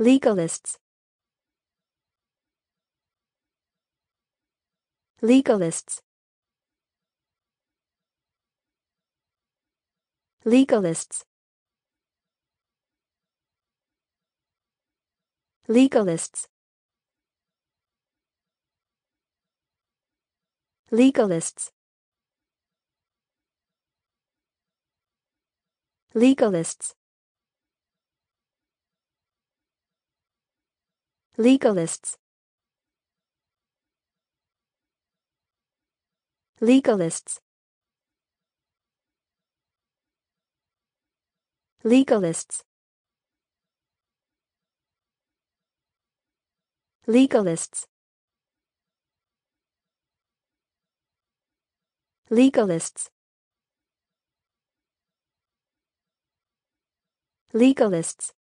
Legalists Legalists Legalists Legalists Legalists Legalists Legalists Legalists Legalists Legalists Legalists Legalists